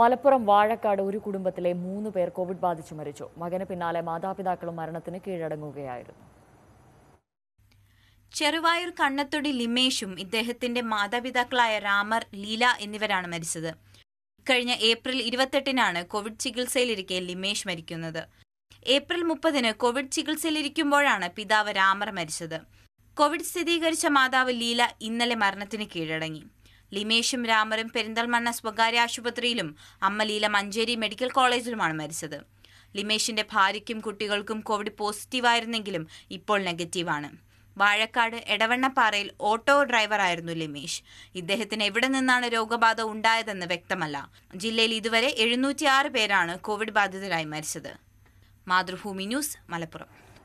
മലപ്പുറം വാഴക്കാട് ഒരു കുടുംബത്തിലെ മൂന്ന് പേർ കോവിഡ് ബാധിച്ചു മരിച്ചു മകന് പിന്നാലെ മാതാപിതാക്കളും മരണത്തിന് കീഴടങ്ങുകയായിരുന്നു ചെറുവായൂർ കണ്ണത്തൊടി ലിമേഷും ഇദ്ദേഹത്തിന്റെ മാതാപിതാക്കളായ രാമർ ലീല എന്നിവരാണ് മരിച്ചത് കഴിഞ്ഞ ഏപ്രിൽ ഇരുപത്തെട്ടിനാണ് കോവിഡ് ചികിത്സയിലിരിക്കെ ലിമേഷ് മരിക്കുന്നത് ഏപ്രിൽ മുപ്പതിന് കോവിഡ് ചികിത്സയിലിരിക്കുമ്പോഴാണ് പിതാവ് രാമർ മരിച്ചത് കോവിഡ് സ്ഥിരീകരിച്ച മാതാവ് ലീല ഇന്നലെ മരണത്തിന് കീഴടങ്ങി ലിമേഷും രാമരും പെരിന്തൽമണ്ണ സ്വകാര്യ ആശുപത്രിയിലും അമ്മലീല മഞ്ചേരി മെഡിക്കൽ കോളേജിലുമാണ് മരിച്ചത് ലിമേഷിന്റെ ഭാര്യയ്ക്കും കുട്ടികൾക്കും കോവിഡ് പോസിറ്റീവായിരുന്നെങ്കിലും ഇപ്പോൾ നെഗറ്റീവാണ് വാഴക്കാട് എടവണ്ണപ്പാറയിൽ ഓട്ടോ ഡ്രൈവറായിരുന്നു ലിമേഷ് ഇദ്ദേഹത്തിന് എവിടെ നിന്നാണ് രോഗബാധ ഉണ്ടായതെന്ന് വ്യക്തമല്ല ജില്ലയിൽ ഇതുവരെ എഴുന്നൂറ്റിയാറ് പേരാണ് കോവിഡ് ബാധിതരായി മരിച്ചത് മാതൃഭൂമി ന്യൂസ് മലപ്പുറം